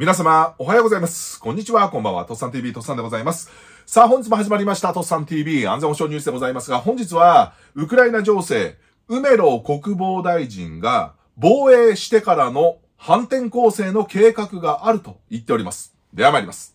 皆様、おはようございます。こんにちは、こんばんは。とっさん TV、とっさんでございます。さあ、本日も始まりました、とっさん TV 安全保障ニュースでございますが、本日は、ウクライナ情勢、梅野国防大臣が、防衛してからの反転攻勢の計画があると言っております。では参ります。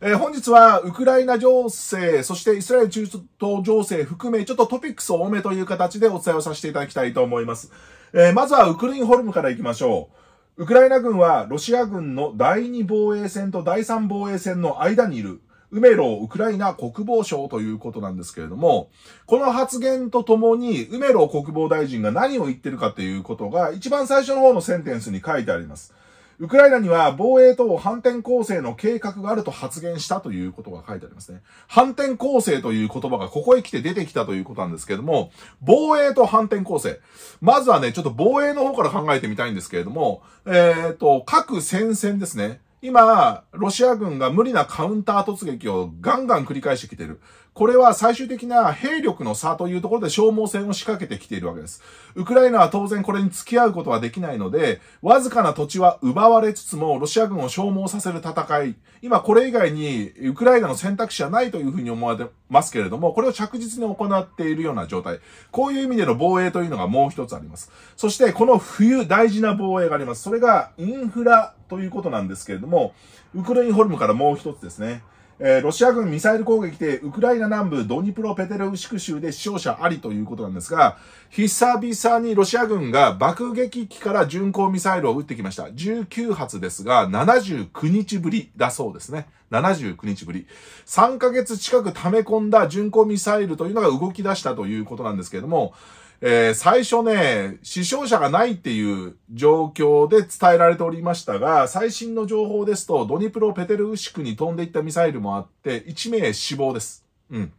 えー、本日は、ウクライナ情勢、そしてイスラエル中東情勢含め、ちょっとトピックス多めという形でお伝えをさせていただきたいと思います。えー、まずは、ウクリンホルムから行きましょう。ウクライナ軍はロシア軍の第2防衛線と第3防衛線の間にいるウメロウクライナ国防省ということなんですけれども、この発言とともにウメロ国防大臣が何を言ってるかということが一番最初の方のセンテンスに書いてあります。ウクライナには防衛等反転攻勢の計画があると発言したということが書いてありますね。反転攻勢という言葉がここへ来て出てきたということなんですけれども、防衛と反転攻勢。まずはね、ちょっと防衛の方から考えてみたいんですけれども、えっ、ー、と、各戦線ですね。今、ロシア軍が無理なカウンター突撃をガンガン繰り返してきてる。これは最終的な兵力の差というところで消耗戦を仕掛けてきているわけです。ウクライナは当然これに付き合うことはできないので、わずかな土地は奪われつつも、ロシア軍を消耗させる戦い。今これ以外にウクライナの選択肢はないというふうに思われますけれども、これを着実に行っているような状態。こういう意味での防衛というのがもう一つあります。そしてこの冬大事な防衛があります。それがインフラということなんですけれども、ウクラインホルムからもう一つですね。えー、ロシア軍ミサイル攻撃でウクライナ南部ドニプロペテルウシク州で死傷者ありということなんですが、久々にロシア軍が爆撃機から巡航ミサイルを撃ってきました。19発ですが、79日ぶりだそうですね。79日ぶり。3ヶ月近く溜め込んだ巡航ミサイルというのが動き出したということなんですけれども、えー、最初ね、死傷者がないっていう状況で伝えられておりましたが、最新の情報ですと、ドニプロペテルウシクに飛んでいったミサイルもあって、1名死亡です。うん。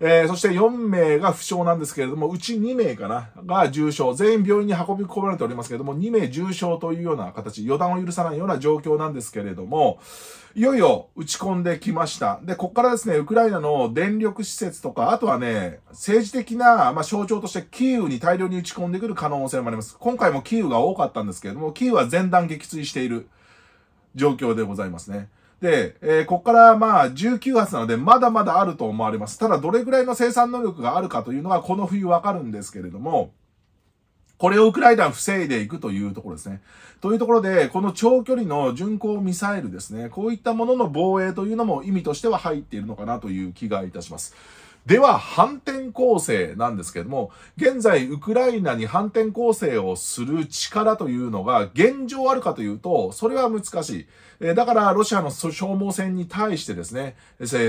えー、そして4名が負傷なんですけれども、うち2名かな、が重傷、全員病院に運び込まれておりますけれども、2名重傷というような形、予断を許さないような状況なんですけれども、いよいよ打ち込んできました。で、ここからですね、ウクライナの電力施設とか、あとはね、政治的な、まあ、象徴としてキーウに大量に打ち込んでくる可能性もあります。今回もキーウが多かったんですけれども、キーウは前段撃墜している状況でございますね。で、えー、ここからまあ19発なので、まだまだあると思われます。ただ、どれぐらいの生産能力があるかというのが、この冬わかるんですけれども、これをウクライナは防いでいくというところですね。というところで、この長距離の巡航ミサイルですね、こういったものの防衛というのも意味としては入っているのかなという気がいたします。では、反転攻勢なんですけども、現在、ウクライナに反転攻勢をする力というのが現状あるかというと、それは難しい。だから、ロシアの消耗戦に対してですね、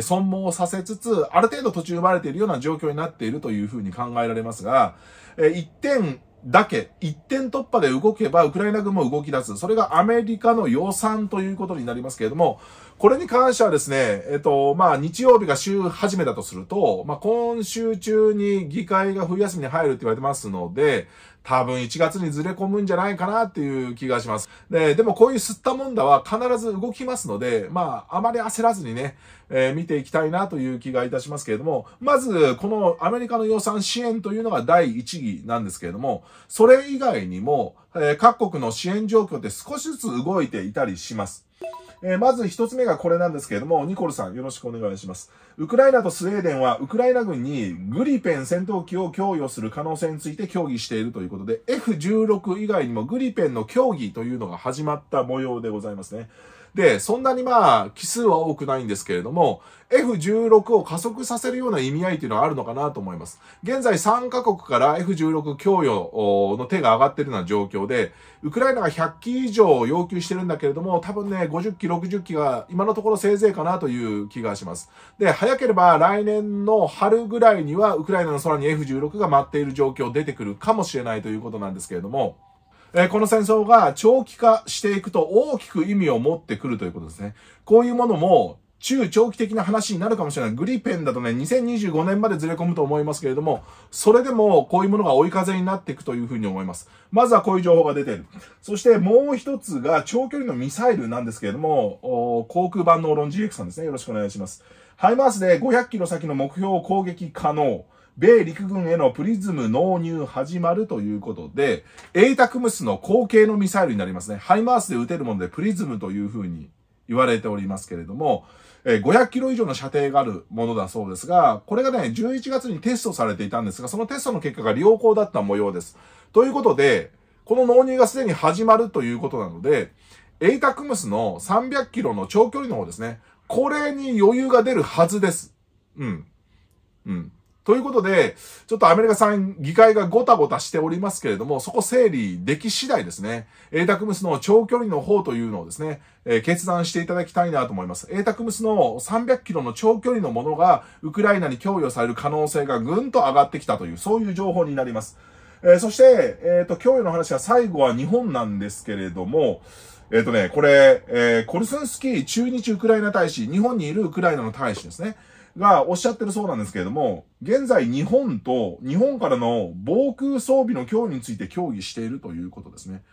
損耗させつつ、ある程度途中生まれているような状況になっているというふうに考えられますが、一点、だけ、一点突破で動けば、ウクライナ軍も動き出す。それがアメリカの予算ということになりますけれども、これに関してはですね、えっと、まあ、日曜日が週始めだとすると、まあ、今週中に議会が冬休みに入るって言われてますので、多分1月にずれ込むんじゃないかなっていう気がします。で、でもこういう吸ったもんだは必ず動きますので、まあ、あまり焦らずにね、えー、見ていきたいなという気がいたしますけれども、まず、このアメリカの予算支援というのが第1義なんですけれども、それ以外にも、え各国の支援状況で少しずつ動いていたりします。えまず一つ目がこれなんですけれども、ニコルさんよろしくお願いします。ウクライナとスウェーデンは、ウクライナ軍にグリペン戦闘機を供与する可能性について協議しているということで、F16 以外にもグリペンの協議というのが始まった模様でございますね。で、そんなにまあ、奇数は多くないんですけれども、F16 を加速させるような意味合いというのはあるのかなと思います。現在3カ国から F16 供与の手が上がっているような状況で、ウクライナが100機以上要求してるんだけれども、多分ね、50機、60機が今のところせいぜいかなという気がします。で、早ければ来年の春ぐらいにはウクライナの空に F16 が待っている状況出てくるかもしれないということなんですけれども、えこの戦争が長期化していくと大きく意味を持ってくるということですね。こういうものも中長期的な話になるかもしれない。グリペンだとね、2025年までずれ込むと思いますけれども、それでもこういうものが追い風になっていくというふうに思います。まずはこういう情報が出ている。そしてもう一つが長距離のミサイルなんですけれども、航空版のオロン GX さんですね。よろしくお願いします。ハイマースで500キロ先の目標を攻撃可能。米陸軍へのプリズム納入始まるということで、エイタクムスの後継のミサイルになりますね。ハイマースで撃てるものでプリズムというふうに言われておりますけれども、500キロ以上の射程があるものだそうですが、これがね、11月にテストされていたんですが、そのテストの結果が良好だった模様です。ということで、この納入がすでに始まるということなので、エイタクムスの300キロの長距離の方ですね。これに余裕が出るはずです。うん。うん。ということで、ちょっとアメリカん議会がごたごたしておりますけれども、そこ整理でき次第ですね、エータクムスの長距離の方というのをですね、えー、決断していただきたいなと思います。エータクムスの300キロの長距離のものが、ウクライナに供与される可能性がぐんと上がってきたという、そういう情報になります。えー、そして、えっ、ー、と、供与の話は最後は日本なんですけれども、えっ、とね、これ、えコルスンスキー駐日ウクライナ大使、日本にいるウクライナの大使ですね。がおっしゃってるそうなんですけれども、現在日本と日本からの防空装備の供与について協議しているということですね。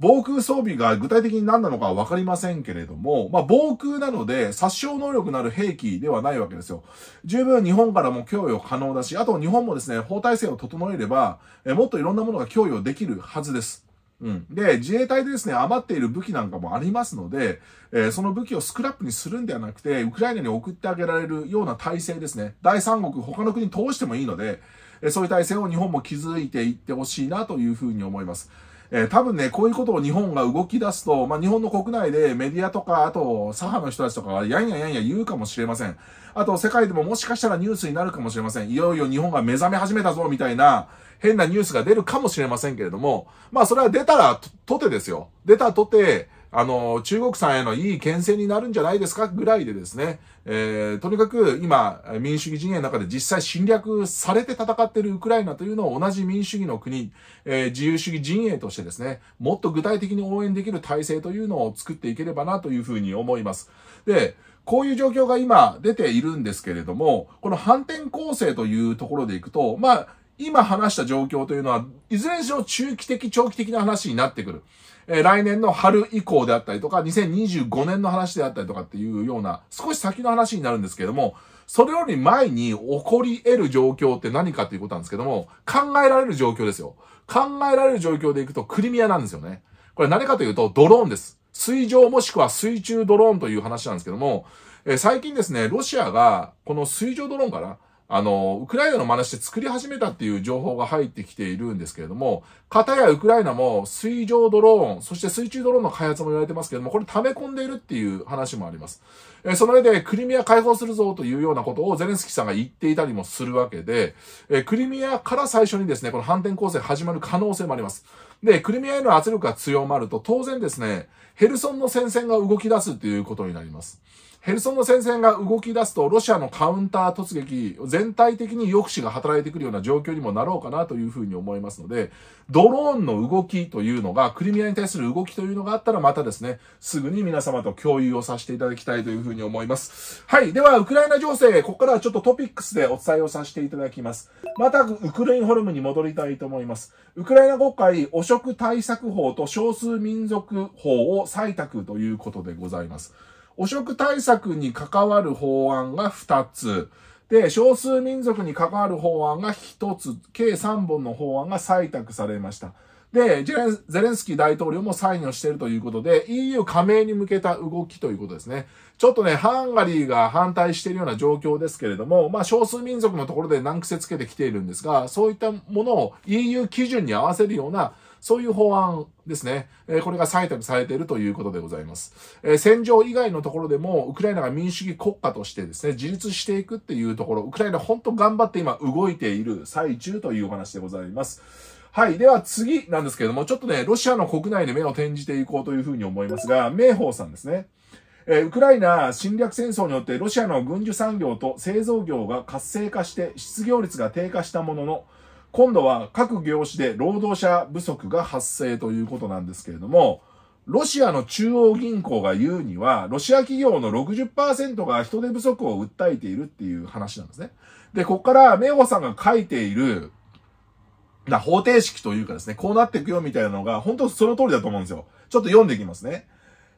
防空装備が具体的に何なのかわ分かりませんけれども、まあ、防空なので殺傷能力のある兵器ではないわけですよ。十分日本からも供与可能だし、あと日本もですね、法体制を整えれば、えもっといろんなものが供与できるはずです。うん。で、自衛隊でですね、余っている武器なんかもありますので、えー、その武器をスクラップにするんではなくて、ウクライナに送ってあげられるような体制ですね。第三国、他の国通してもいいので、えー、そういう体制を日本も築いていってほしいなというふうに思います。えー、多分ね、こういうことを日本が動き出すと、まあ、日本の国内でメディアとか、あと、左派の人たちとかが、やんやんやんや言うかもしれません。あと、世界でももしかしたらニュースになるかもしれません。いよいよ日本が目覚め始めたぞ、みたいな、変なニュースが出るかもしれませんけれども、まあそれは出たらとてですよ。出たとて、あの、中国さんへのいい牽制になるんじゃないですかぐらいでですね、えー、とにかく今、民主主義陣営の中で実際侵略されて戦ってるウクライナというのを同じ民主主義の国、えー、自由主義陣営としてですね、もっと具体的に応援できる体制というのを作っていければなというふうに思います。で、こういう状況が今出ているんですけれども、この反転攻勢というところでいくと、まあ、今話した状況というのは、いずれにしろ中期的、長期的な話になってくる。えー、来年の春以降であったりとか、2025年の話であったりとかっていうような、少し先の話になるんですけれども、それより前に起こり得る状況って何かっていうことなんですけども、考えられる状況ですよ。考えられる状況でいくと、クリミアなんですよね。これ何かというと、ドローンです。水上もしくは水中ドローンという話なんですけども、えー、最近ですね、ロシアが、この水上ドローンかなあの、ウクライナの真似して作り始めたっていう情報が入ってきているんですけれども、片やウクライナも水上ドローン、そして水中ドローンの開発も言われてますけども、これ溜め込んでいるっていう話もあります。えその上でクリミア解放するぞというようなことをゼレンスキーさんが言っていたりもするわけで、えクリミアから最初にですね、この反転攻勢始まる可能性もあります。で、クリミアへの圧力が強まると、当然ですね、ヘルソンの戦線が動き出すということになります。ヘルソンの戦線が動き出すと、ロシアのカウンター突撃、全体的に抑止が働いてくるような状況にもなろうかなというふうに思いますので、ドローンの動きというのが、クリミアに対する動きというのがあったら、またですね、すぐに皆様と共有をさせていただきたいというふうに思います。はい。では、ウクライナ情勢、ここからはちょっとトピックスでお伝えをさせていただきます。また、ウクレインホルムに戻りたいと思います。ウクライナ国会、汚職対策法と少数民族法を採択ということでございます。汚職対策に関わる法案が2つ。で、少数民族に関わる法案が1つ、計3本の法案が採択されました。で、ゼレンスキー大統領もサインをしているということで、EU 加盟に向けた動きということですね。ちょっとね、ハンガリーが反対しているような状況ですけれども、まあ少数民族のところで難癖つけてきているんですが、そういったものを EU 基準に合わせるようなそういう法案ですね。えこれが採択されているということでございます。え戦場以外のところでも、ウクライナが民主主義国家としてですね、自立していくっていうところ、ウクライナ本当頑張って今動いている最中というお話でございます。はい。では次なんですけれども、ちょっとね、ロシアの国内で目を転じていこうというふうに思いますが、明宝さんですね。えウクライナ侵略戦争によってロシアの軍需産業と製造業が活性化して失業率が低下したものの、今度は各業種で労働者不足が発生ということなんですけれども、ロシアの中央銀行が言うには、ロシア企業の60%が人手不足を訴えているっていう話なんですね。で、ここから明穂さんが書いている、な方程式というかですね、こうなっていくよみたいなのが、本当その通りだと思うんですよ。ちょっと読んでいきますね。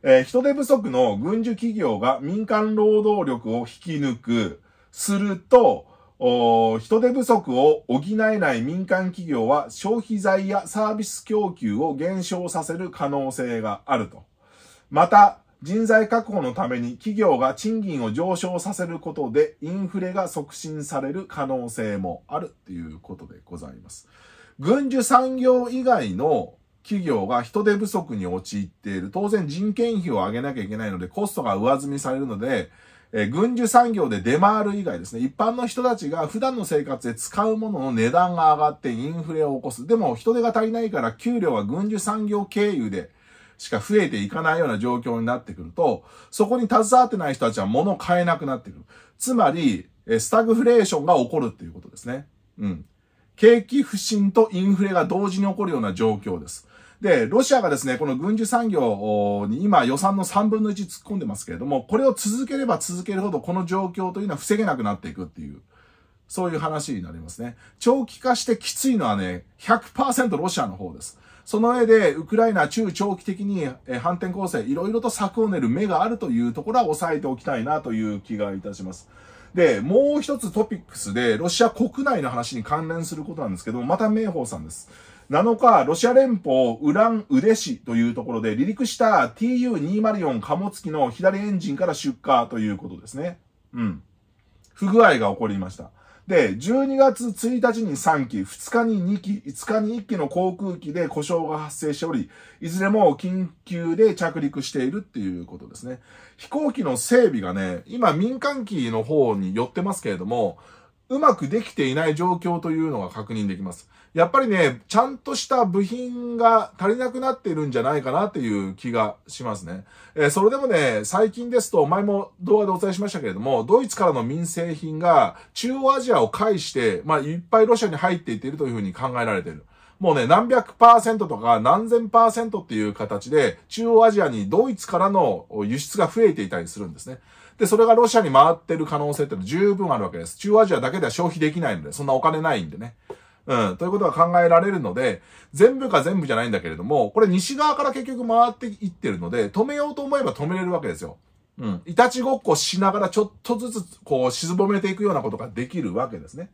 えー、人手不足の軍需企業が民間労働力を引き抜く、すると、人手不足を補えない民間企業は消費財やサービス供給を減少させる可能性があると。また、人材確保のために企業が賃金を上昇させることでインフレが促進される可能性もあるということでございます。軍需産業以外の企業が人手不足に陥っている。当然人件費を上げなきゃいけないのでコストが上積みされるので、えー、軍需産業で出回る以外ですね、一般の人たちが普段の生活で使うものの値段が上がってインフレを起こす。でも人手が足りないから給料は軍需産業経由で、しか増えていかないような状況になってくると、そこに携わってない人たちは物を買えなくなってくる。つまり、スタグフレーションが起こるっていうことですね。うん。景気不振とインフレが同時に起こるような状況です。で、ロシアがですね、この軍需産業に今予算の3分の1突っ込んでますけれども、これを続ければ続けるほどこの状況というのは防げなくなっていくっていう、そういう話になりますね。長期化してきついのはね、100%ロシアの方です。その上で、ウクライナ中長期的に反転攻勢、いろいろと策を練る目があるというところは押さえておきたいなという気がいたします。で、もう一つトピックスで、ロシア国内の話に関連することなんですけど、また明宝さんです。7日、ロシア連邦ウランウデ市というところで離陸した TU204 貨物機の左エンジンから出火ということですね。うん。不具合が起こりました。で、12月1日に3機、2日に2機、5日に1機の航空機で故障が発生しており、いずれも緊急で着陸しているっていうことですね。飛行機の整備がね、今民間機の方に寄ってますけれども、うまくできていない状況というのが確認できます。やっぱりね、ちゃんとした部品が足りなくなっているんじゃないかなっていう気がしますね。えー、それでもね、最近ですと、前も動画でお伝えしましたけれども、ドイツからの民生品が中央アジアを介して、まあ、いっぱいロシアに入っていっているというふうに考えられている。もうね、何百パーセントとか何千パーセントっていう形で、中央アジアにドイツからの輸出が増えていたりするんですね。で、それがロシアに回ってる可能性ってのは十分あるわけです。中央アジアだけでは消費できないので、そんなお金ないんでね。うん、ということが考えられるので、全部か全部じゃないんだけれども、これ西側から結局回っていってるので、止めようと思えば止めれるわけですよ。うん。いたちごっこしながらちょっとずつ、こう、沈ぼめていくようなことができるわけですね。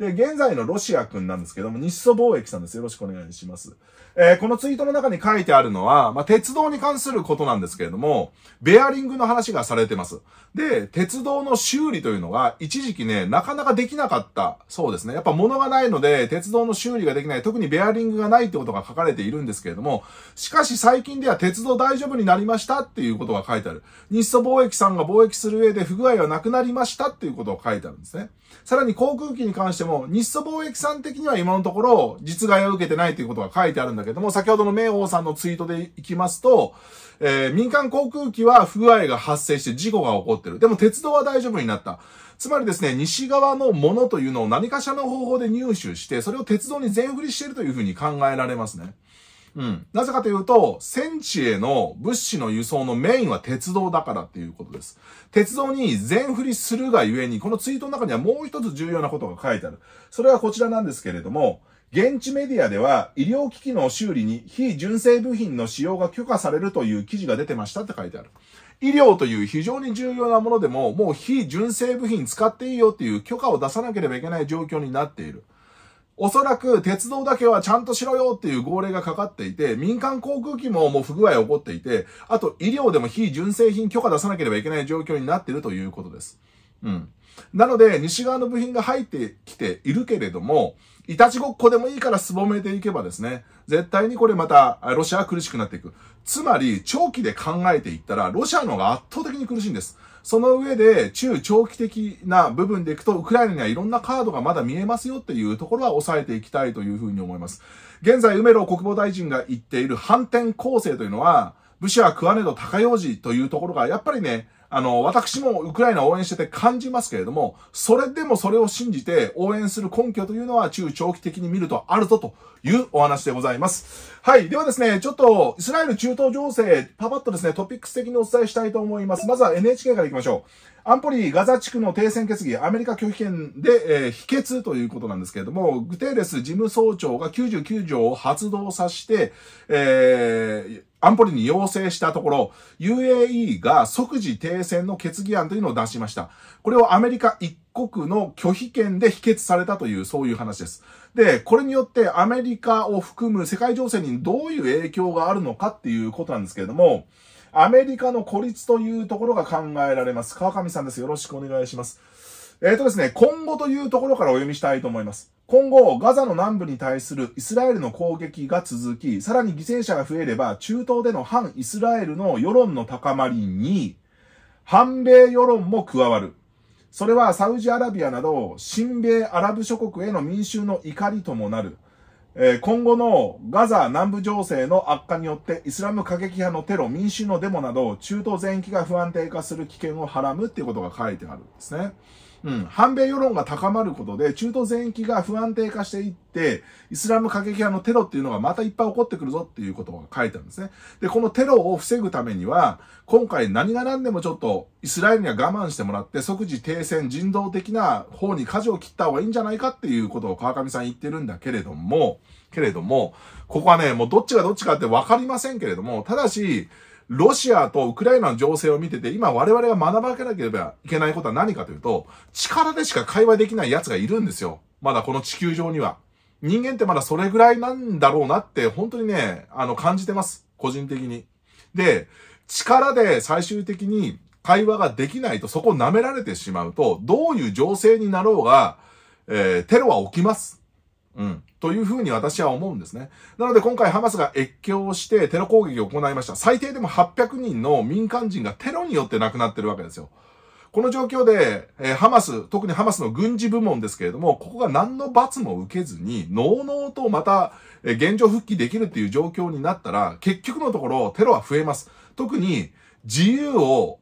で、現在のロシア君なんですけども、日ソ貿易さんです。よろしくお願いします。えー、このツイートの中に書いてあるのは、まあ、鉄道に関することなんですけれども、ベアリングの話がされてます。で、鉄道の修理というのが、一時期ね、なかなかできなかった。そうですね。やっぱ物がないので、鉄道の修理ができない。特にベアリングがないってことが書かれているんですけれども、しかし最近では鉄道大丈夫になりましたっていうことが書いてある。日ソ貿易さんが貿易する上で不具合はなくなりましたっていうことを書いてあるんですね。さらに航空機に関してもも、日ソ貿易さん的には今のところ実害を受けてないということが書いてあるんだけども、先ほどの明宝さんのツイートでいきますと、えー、民間航空機は不具合が発生して事故が起こってる。でも鉄道は大丈夫になった。つまりですね、西側のものというのを何かしらの方法で入手して、それを鉄道に全振りしているというふうに考えられますね。うん。なぜかというと、戦地への物資の輸送のメインは鉄道だからっていうことです。鉄道に全振りするがゆえに、このツイートの中にはもう一つ重要なことが書いてある。それはこちらなんですけれども、現地メディアでは医療機器の修理に非純正部品の使用が許可されるという記事が出てましたって書いてある。医療という非常に重要なものでも、もう非純正部品使っていいよっていう許可を出さなければいけない状況になっている。おそらく鉄道だけはちゃんとしろよっていう号令がかかっていて、民間航空機ももう不具合起こっていて、あと医療でも非純正品許可出さなければいけない状況になっているということです。うん。なので、西側の部品が入ってきているけれども、いたちごっこでもいいからすぼめていけばですね、絶対にこれまた、ロシアは苦しくなっていく。つまり、長期で考えていったら、ロシアの方が圧倒的に苦しいんです。その上で、中長期的な部分でいくと、ウクライナにはいろんなカードがまだ見えますよっていうところは抑えていきたいというふうに思います。現在、梅野国防大臣が言っている反転攻勢というのは、武士は食わねど高用事というところが、やっぱりね、あの、私もウクライナを応援してて感じますけれども、それでもそれを信じて応援する根拠というのは中長期的に見るとあるぞというお話でございます。はい。ではですね、ちょっとイスラエル中東情勢、パパッとですね、トピックス的にお伝えしたいと思います。まずは NHK から行きましょう。安保理ガザ地区の停戦決議、アメリカ拒否権で、えー、否決ということなんですけれども、グテーレス事務総長が99条を発動させて、えー安保理に要請したところ、UAE が即時停戦の決議案というのを出しました。これをアメリカ一国の拒否権で否決されたという、そういう話です。で、これによってアメリカを含む世界情勢にどういう影響があるのかっていうことなんですけれども、アメリカの孤立というところが考えられます。川上さんです。よろしくお願いします。えっ、ー、とですね、今後というところからお読みしたいと思います。今後、ガザの南部に対するイスラエルの攻撃が続き、さらに犠牲者が増えれば、中東での反イスラエルの世論の高まりに、反米世論も加わる。それはサウジアラビアなど、新米アラブ諸国への民衆の怒りともなる。えー、今後のガザ南部情勢の悪化によってイスラム過激派のテロ、民衆のデモなど中東全域が不安定化する危険をはらむっていうことが書いてあるんですね。うん、反米世論が高まることで、中東全域が不安定化していって、イスラム過激派のテロっていうのがまたいっぱい起こってくるぞっていうことが書いてあるんですね。で、このテロを防ぐためには、今回何が何でもちょっとイスラエルには我慢してもらって、即時停戦、人道的な方に舵を切った方がいいんじゃないかっていうことを川上さん言ってるんだけれども、けれども、ここはね、もうどっちがどっちかってわかりませんけれども、ただし、ロシアとウクライナの情勢を見てて、今我々が学ばなければいけないことは何かというと、力でしか会話できない奴がいるんですよ。まだこの地球上には。人間ってまだそれぐらいなんだろうなって、本当にね、あの、感じてます。個人的に。で、力で最終的に会話ができないと、そこを舐められてしまうと、どういう情勢になろうが、えー、テロは起きます。うん。というふうに私は思うんですね。なので今回ハマスが越境してテロ攻撃を行いました。最低でも800人の民間人がテロによって亡くなってるわけですよ。この状況で、えー、ハマス、特にハマスの軍事部門ですけれども、ここが何の罰も受けずに、の々とまた、えー、現状復帰できるっていう状況になったら、結局のところテロは増えます。特に、自由を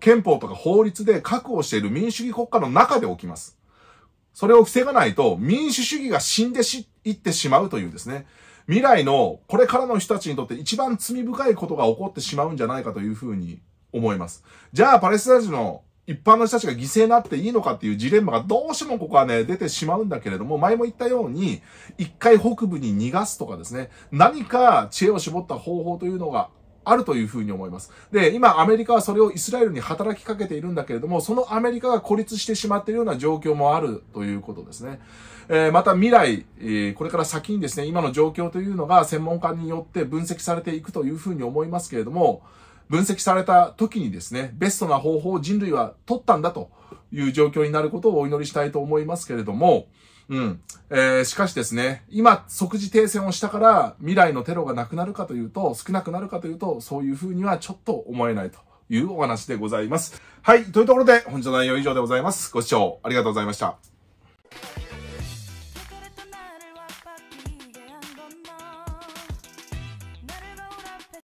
憲法とか法律で確保している民主主義国家の中で起きます。それを防がないと民主主義が死んでいってしまうというですね、未来のこれからの人たちにとって一番罪深いことが起こってしまうんじゃないかというふうに思います。じゃあパレスチナ人の一般の人たちが犠牲になっていいのかっていうジレンマがどうしてもここはね、出てしまうんだけれども、前も言ったように、一回北部に逃がすとかですね、何か知恵を絞った方法というのがあるというふうに思います。で、今アメリカはそれをイスラエルに働きかけているんだけれども、そのアメリカが孤立してしまっているような状況もあるということですね。えー、また未来、えー、これから先にですね、今の状況というのが専門家によって分析されていくというふうに思いますけれども、分析された時にですね、ベストな方法を人類は取ったんだという状況になることをお祈りしたいと思いますけれども、うん。えー、しかしですね、今、即時停戦をしたから未来のテロがなくなるかというと、少なくなるかというと、そういうふうにはちょっと思えないというお話でございます。はい。というところで、本日の内容は以上でございます。ご視聴ありがとうございました。